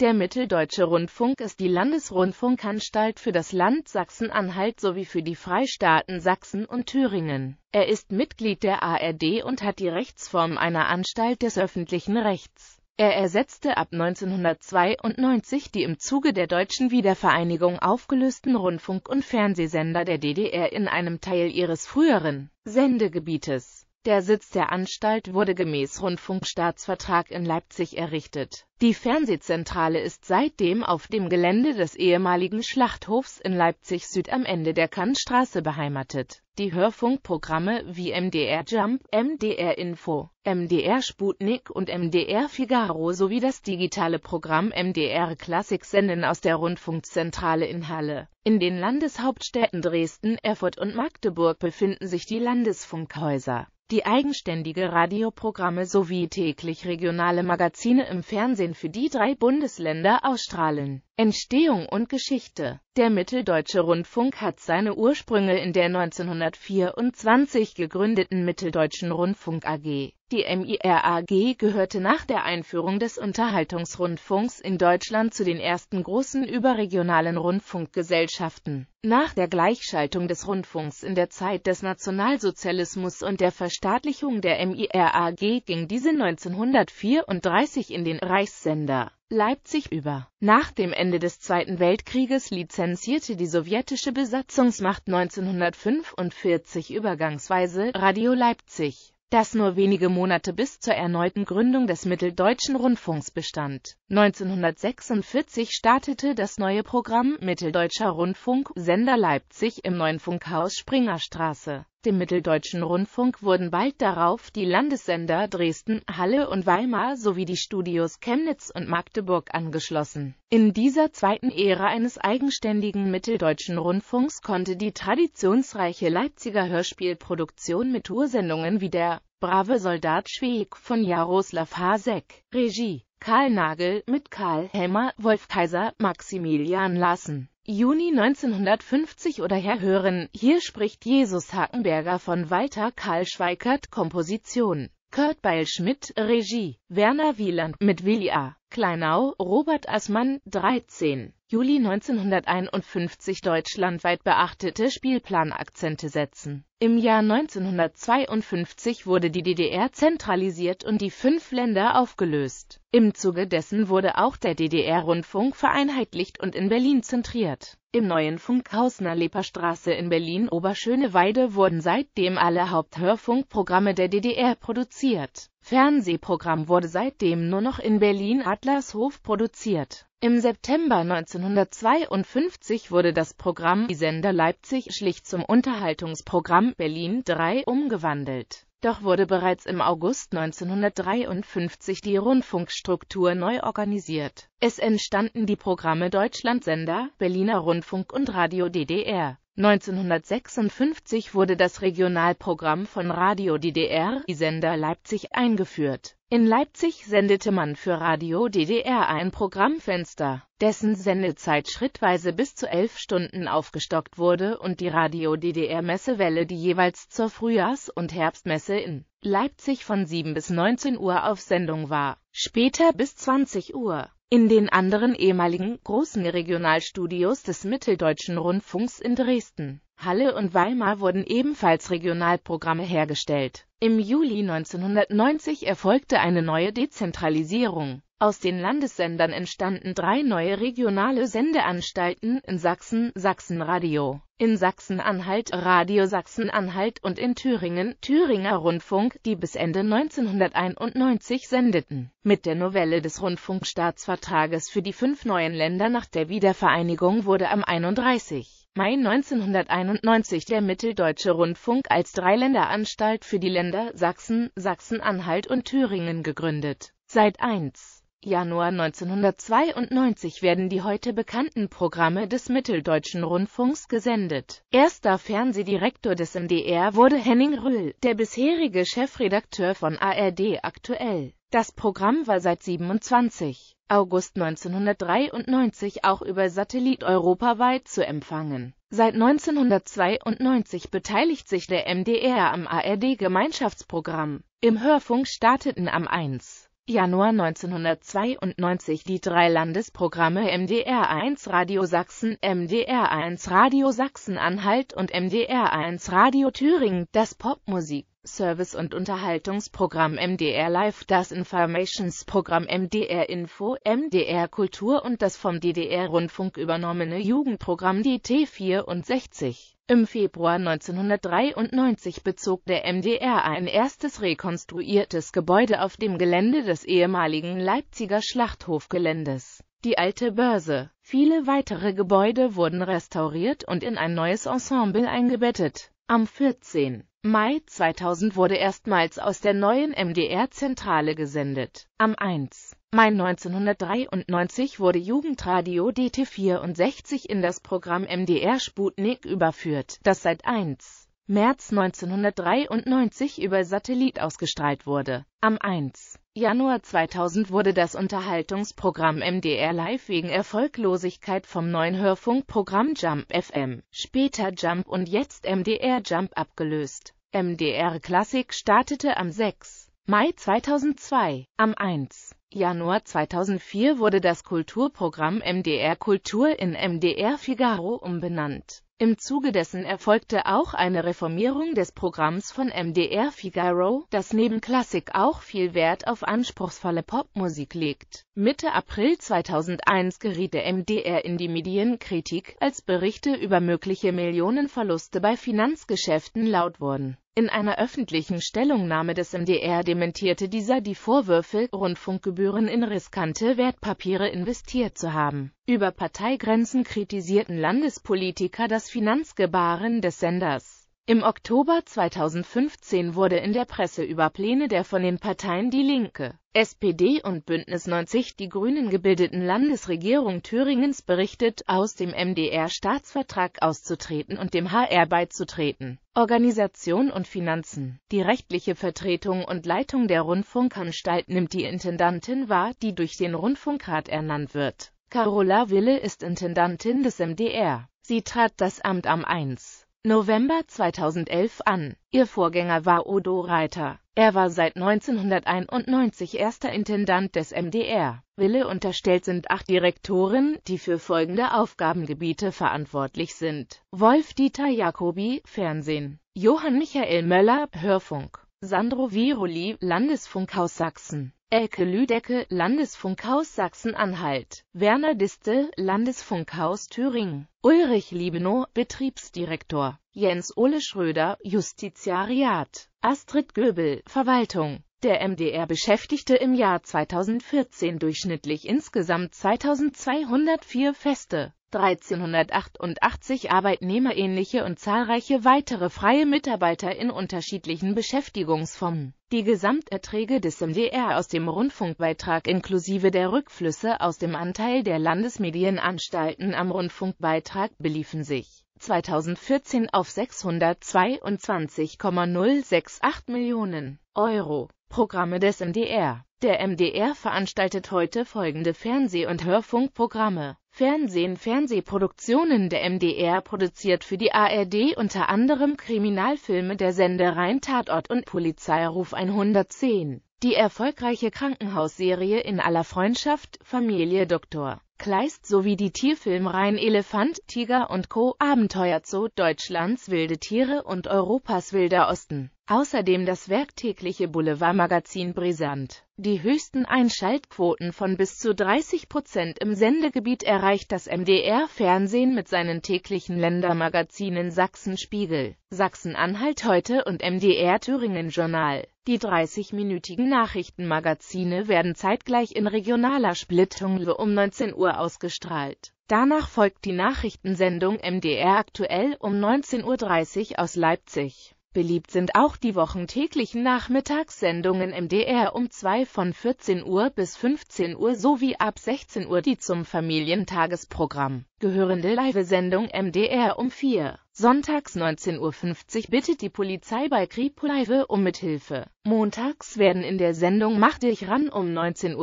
Der Mitteldeutsche Rundfunk ist die Landesrundfunkanstalt für das Land Sachsen-Anhalt sowie für die Freistaaten Sachsen und Thüringen. Er ist Mitglied der ARD und hat die Rechtsform einer Anstalt des öffentlichen Rechts. Er ersetzte ab 1992 die im Zuge der deutschen Wiedervereinigung aufgelösten Rundfunk- und Fernsehsender der DDR in einem Teil ihres früheren Sendegebietes der Sitz der Anstalt wurde gemäß Rundfunkstaatsvertrag in Leipzig errichtet. Die Fernsehzentrale ist seitdem auf dem Gelände des ehemaligen Schlachthofs in Leipzig-Süd am Ende der Kannstraße beheimatet. Die Hörfunkprogramme wie MDR Jump, MDR Info, MDR Sputnik und MDR Figaro sowie das digitale Programm MDR Classic senden aus der Rundfunkzentrale in Halle. In den Landeshauptstädten Dresden, Erfurt und Magdeburg befinden sich die Landesfunkhäuser die eigenständige Radioprogramme sowie täglich regionale Magazine im Fernsehen für die drei Bundesländer ausstrahlen Entstehung und Geschichte Der Mitteldeutsche Rundfunk hat seine Ursprünge in der 1924 gegründeten Mitteldeutschen Rundfunk AG. Die MIR AG gehörte nach der Einführung des Unterhaltungsrundfunks in Deutschland zu den ersten großen überregionalen Rundfunkgesellschaften. Nach der Gleichschaltung des Rundfunks in der Zeit des Nationalsozialismus und der Verstaatlichung der MIR AG ging diese 1934 in den Reichssender Leipzig über. Nach dem Ende des Zweiten Weltkrieges lizenzierte die sowjetische Besatzungsmacht 1945 übergangsweise Radio Leipzig das nur wenige Monate bis zur erneuten Gründung des Mitteldeutschen Rundfunks bestand. 1946 startete das neue Programm Mitteldeutscher Rundfunk Sender Leipzig im neuen Funkhaus Springerstraße dem Mitteldeutschen Rundfunk wurden bald darauf die Landessender Dresden, Halle und Weimar sowie die Studios Chemnitz und Magdeburg angeschlossen. In dieser zweiten Ära eines eigenständigen Mitteldeutschen Rundfunks konnte die traditionsreiche Leipziger Hörspielproduktion mit Ursendungen wie der Brave Soldat Schweig von Jaroslav Hasek, Regie, Karl Nagel mit Karl Hämmer, Wolf Kaiser, Maximilian Lassen. Juni 1950 oder her hören, hier spricht Jesus Hakenberger von Walter Karl Schweikert Komposition. Kurt Beilschmidt, Regie, Werner Wieland mit Willi A. Kleinau, Robert Assmann, 13. Juli 1951 deutschlandweit beachtete Spielplanakzente setzen. Im Jahr 1952 wurde die DDR zentralisiert und die fünf Länder aufgelöst. Im Zuge dessen wurde auch der DDR-Rundfunk vereinheitlicht und in Berlin zentriert. Im neuen Funkhausner Leperstraße in Berlin-Oberschöneweide wurden seitdem alle Haupthörfunkprogramme der DDR produziert Fernsehprogramm wurde seitdem nur noch in Berlin-Adlershof produziert. Im September 1952 wurde das Programm Die Sender Leipzig schlicht zum Unterhaltungsprogramm Berlin 3 umgewandelt. Doch wurde bereits im August 1953 die Rundfunkstruktur neu organisiert. Es entstanden die Programme Deutschlandsender, Berliner Rundfunk und Radio DDR. 1956 wurde das Regionalprogramm von Radio DDR, die Sender Leipzig, eingeführt. In Leipzig sendete man für Radio DDR ein Programmfenster, dessen Sendezeit schrittweise bis zu elf Stunden aufgestockt wurde und die Radio DDR Messewelle die jeweils zur Frühjahrs- und Herbstmesse in Leipzig von 7 bis 19 Uhr auf Sendung war, später bis 20 Uhr. In den anderen ehemaligen großen Regionalstudios des Mitteldeutschen Rundfunks in Dresden, Halle und Weimar wurden ebenfalls Regionalprogramme hergestellt. Im Juli 1990 erfolgte eine neue Dezentralisierung. Aus den Landessendern entstanden drei neue regionale Sendeanstalten in Sachsen: Sachsenradio in Sachsen-Anhalt, Radio Sachsen-Anhalt und in Thüringen, Thüringer Rundfunk, die bis Ende 1991 sendeten. Mit der Novelle des Rundfunkstaatsvertrages für die fünf neuen Länder nach der Wiedervereinigung wurde am 31. Mai 1991 der Mitteldeutsche Rundfunk als Dreiländeranstalt für die Länder Sachsen, Sachsen-Anhalt und Thüringen gegründet. Seit 1. Januar 1992 werden die heute bekannten Programme des Mitteldeutschen Rundfunks gesendet. Erster Fernsehdirektor des MDR wurde Henning Rühl, der bisherige Chefredakteur von ARD aktuell. Das Programm war seit 27. August 1993 auch über Satellit europaweit zu empfangen. Seit 1992 beteiligt sich der MDR am ARD-Gemeinschaftsprogramm. Im Hörfunk starteten am 1. Januar 1992 die drei Landesprogramme MDR1 Radio Sachsen, MDR1 Radio Sachsen-Anhalt und MDR1 Radio Thüringen, das Popmusik Service- und Unterhaltungsprogramm MDR Live, das Informationsprogramm MDR Info, MDR Kultur und das vom DDR-Rundfunk übernommene Jugendprogramm dt 64 Im Februar 1993 bezog der MDR ein erstes rekonstruiertes Gebäude auf dem Gelände des ehemaligen Leipziger Schlachthofgeländes die alte Börse. Viele weitere Gebäude wurden restauriert und in ein neues Ensemble eingebettet. Am 14. Mai 2000 wurde erstmals aus der neuen MDR-Zentrale gesendet. Am 1. Mai 1993 wurde Jugendradio DT64 in das Programm MDR Sputnik überführt, das seit 1. März 1993 über Satellit ausgestrahlt wurde. Am 1. Januar 2000 wurde das Unterhaltungsprogramm MDR Live wegen Erfolglosigkeit vom neuen Hörfunkprogramm Jump FM, später Jump und jetzt MDR Jump abgelöst. MDR Classic startete am 6. Mai 2002. Am 1. Januar 2004 wurde das Kulturprogramm MDR Kultur in MDR Figaro umbenannt. Im Zuge dessen erfolgte auch eine Reformierung des Programms von MDR Figaro, das neben Klassik auch viel Wert auf anspruchsvolle Popmusik legt. Mitte April 2001 geriet der MDR in die Medienkritik, als Berichte über mögliche Millionenverluste bei Finanzgeschäften laut wurden in einer öffentlichen Stellungnahme des MDR dementierte dieser die Vorwürfe, Rundfunkgebühren in riskante Wertpapiere investiert zu haben. Über Parteigrenzen kritisierten Landespolitiker das Finanzgebaren des Senders. Im Oktober 2015 wurde in der Presse über Pläne der von den Parteien Die Linke, SPD und Bündnis 90 Die Grünen gebildeten Landesregierung Thüringens berichtet, aus dem MDR-Staatsvertrag auszutreten und dem HR beizutreten. Organisation und Finanzen Die rechtliche Vertretung und Leitung der Rundfunkanstalt nimmt die Intendantin wahr, die durch den Rundfunkrat ernannt wird. Carola Wille ist Intendantin des MDR. Sie trat das Amt am 1. November 2011 an. Ihr Vorgänger war Odo Reiter. Er war seit 1991 erster Intendant des MDR. Wille unterstellt sind acht Direktoren, die für folgende Aufgabengebiete verantwortlich sind. Wolf-Dieter Jacobi, Fernsehen. Johann Michael Möller, Hörfunk. Sandro Viroli, Landesfunkhaus Sachsen. Elke Lüdecke, Landesfunkhaus Sachsen-Anhalt, Werner Distel, Landesfunkhaus Thüringen, Ulrich Liebenow, Betriebsdirektor, Jens-Ole Schröder, Justiziariat, Astrid Göbel, Verwaltung. Der MDR beschäftigte im Jahr 2014 durchschnittlich insgesamt 2204 feste 1388 arbeitnehmerähnliche und zahlreiche weitere freie Mitarbeiter in unterschiedlichen Beschäftigungsformen. Die Gesamterträge des MDR aus dem Rundfunkbeitrag inklusive der Rückflüsse aus dem Anteil der Landesmedienanstalten am Rundfunkbeitrag beliefen sich 2014 auf 622,068 Millionen Euro. Programme des MDR der MDR veranstaltet heute folgende Fernseh- und Hörfunkprogramme. Fernsehen, Fernsehproduktionen Der MDR produziert für die ARD unter anderem Kriminalfilme der Sender Rhein Tatort und Polizeiruf 110. Die erfolgreiche Krankenhausserie In aller Freundschaft, Familie Dr. Kleist sowie die Tierfilm Rhein Elefant, Tiger und Co. Abenteuer Abenteuerzoo Deutschlands wilde Tiere und Europas wilder Osten. Außerdem das werktägliche Boulevardmagazin Brisant. Die höchsten Einschaltquoten von bis zu 30 Prozent im Sendegebiet erreicht das MDR-Fernsehen mit seinen täglichen Ländermagazinen Sachsen-Spiegel, Sachsen-Anhalt heute und MDR-Thüringen-Journal. Die 30-minütigen Nachrichtenmagazine werden zeitgleich in regionaler Splittung um 19 Uhr ausgestrahlt. Danach folgt die Nachrichtensendung MDR aktuell um 19.30 Uhr aus Leipzig. Beliebt sind auch die wochentäglichen Nachmittagssendungen im DR um 2 von 14 Uhr bis 15 Uhr sowie ab 16 Uhr die zum Familientagesprogramm gehörende Live-Sendung MDR um 4. Sonntags 19.50 Uhr bittet die Polizei bei Kripoleive um Mithilfe. Montags werden in der Sendung Mach dich ran um 19.50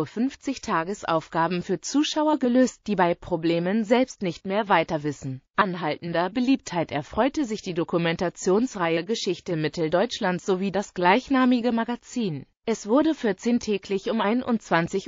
Uhr Tagesaufgaben für Zuschauer gelöst, die bei Problemen selbst nicht mehr weiter wissen. Anhaltender Beliebtheit erfreute sich die Dokumentationsreihe Geschichte Mitteldeutschlands sowie das gleichnamige Magazin. Es wurde 14 täglich um 21.15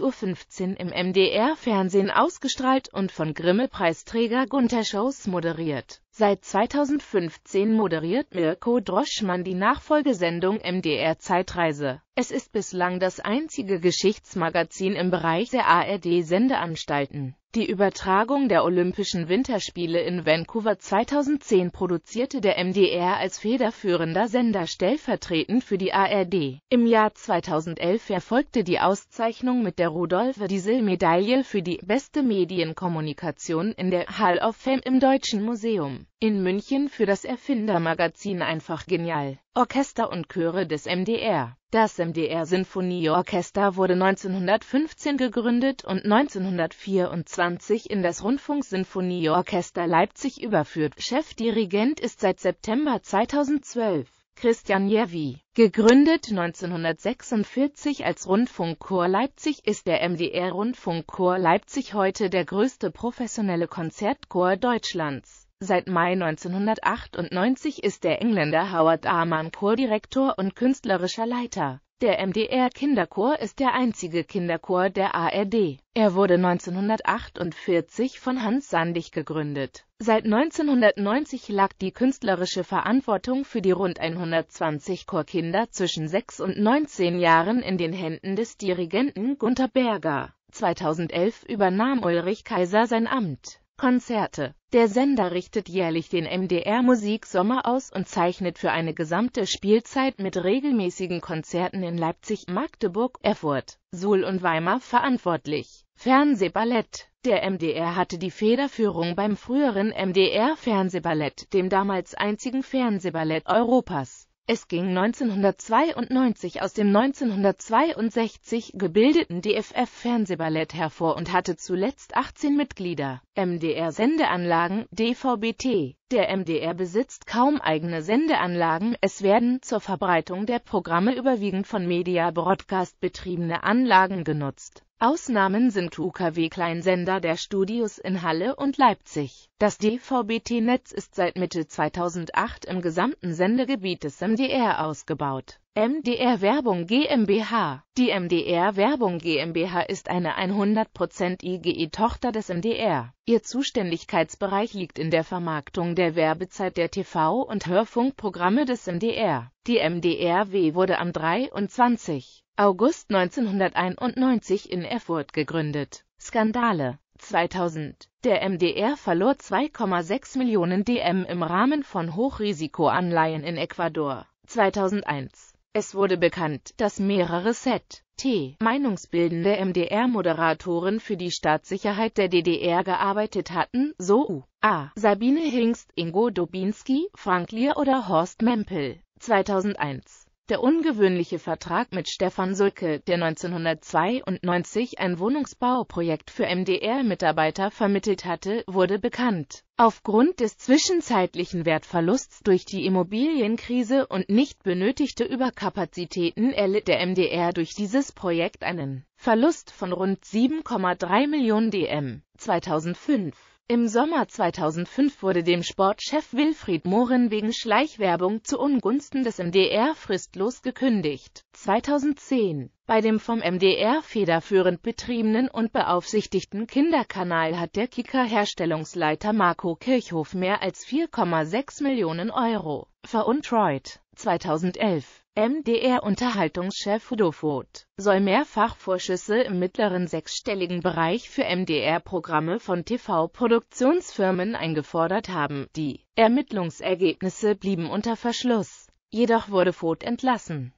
Uhr im MDR-Fernsehen ausgestrahlt und von Grimme-Preisträger Gunther Schoß moderiert. Seit 2015 moderiert Mirko Droschmann die Nachfolgesendung MDR Zeitreise. Es ist bislang das einzige Geschichtsmagazin im Bereich der ARD-Sendeanstalten. Die Übertragung der Olympischen Winterspiele in Vancouver 2010 produzierte der MDR als federführender Sender stellvertretend für die ARD. Im Jahr 2011 erfolgte die Auszeichnung mit der Rudolf-Diesel-Medaille für die beste Medienkommunikation in der Hall of Fame im Deutschen Museum. In München für das Erfindermagazin Einfach Genial. Orchester und Chöre des MDR. Das MDR Sinfonieorchester wurde 1915 gegründet und 1924 in das Rundfunksinfonieorchester Leipzig überführt. Chefdirigent ist seit September 2012 Christian Jewi. Gegründet 1946 als Rundfunkchor Leipzig ist der MDR Rundfunkchor Leipzig heute der größte professionelle Konzertchor Deutschlands. Seit Mai 1998 ist der Engländer Howard Arman Chordirektor und künstlerischer Leiter. Der MDR Kinderchor ist der einzige Kinderchor der ARD. Er wurde 1948 von Hans Sandig gegründet. Seit 1990 lag die künstlerische Verantwortung für die rund 120 Chorkinder zwischen 6 und 19 Jahren in den Händen des Dirigenten Gunther Berger. 2011 übernahm Ulrich Kaiser sein Amt. Konzerte. Der Sender richtet jährlich den MDR Musiksommer aus und zeichnet für eine gesamte Spielzeit mit regelmäßigen Konzerten in Leipzig, Magdeburg, Erfurt, Suhl und Weimar verantwortlich. Fernsehballett Der MDR hatte die Federführung beim früheren MDR Fernsehballett, dem damals einzigen Fernsehballett Europas. Es ging 1992 aus dem 1962 gebildeten DFF-Fernsehballett hervor und hatte zuletzt 18 Mitglieder. MDR Sendeanlagen (DVB-T der MDR besitzt kaum eigene Sendeanlagen, es werden zur Verbreitung der Programme überwiegend von Media Broadcast betriebene Anlagen genutzt. Ausnahmen sind UKW-Kleinsender der Studios in Halle und Leipzig. Das DVB-T-Netz ist seit Mitte 2008 im gesamten Sendegebiet des MDR ausgebaut MDR Werbung GmbH Die MDR Werbung GmbH ist eine 100% IGE-Tochter des MDR. Ihr Zuständigkeitsbereich liegt in der Vermarktung der Werbezeit der TV- und Hörfunkprogramme des MDR. Die MDRW wurde am 23. August 1991 in Erfurt gegründet. Skandale 2000. Der MDR verlor 2,6 Millionen DM im Rahmen von Hochrisikoanleihen in Ecuador. 2001 es wurde bekannt, dass mehrere Z.T. meinungsbildende MDR-Moderatoren für die Staatssicherheit der DDR gearbeitet hatten, so U.A. Sabine Hingst, Ingo Dobinski, Frank Lier oder Horst Mempel. 2001 der ungewöhnliche Vertrag mit Stefan Sulke, der 1992 ein Wohnungsbauprojekt für MDR-Mitarbeiter vermittelt hatte, wurde bekannt. Aufgrund des zwischenzeitlichen Wertverlusts durch die Immobilienkrise und nicht benötigte Überkapazitäten erlitt der MDR durch dieses Projekt einen Verlust von rund 7,3 Millionen DM 2005. Im Sommer 2005 wurde dem Sportchef Wilfried Mohren wegen Schleichwerbung zu Ungunsten des MDR fristlos gekündigt. 2010 bei dem vom MDR federführend betriebenen und beaufsichtigten Kinderkanal hat der Kicker-Herstellungsleiter Marco Kirchhoff mehr als 4,6 Millionen Euro veruntreut. 2011 MDR-Unterhaltungschef Dofot soll mehrfach Vorschüsse im mittleren sechsstelligen Bereich für MDR-Programme von TV-Produktionsfirmen eingefordert haben. Die Ermittlungsergebnisse blieben unter Verschluss. Jedoch wurde Voth entlassen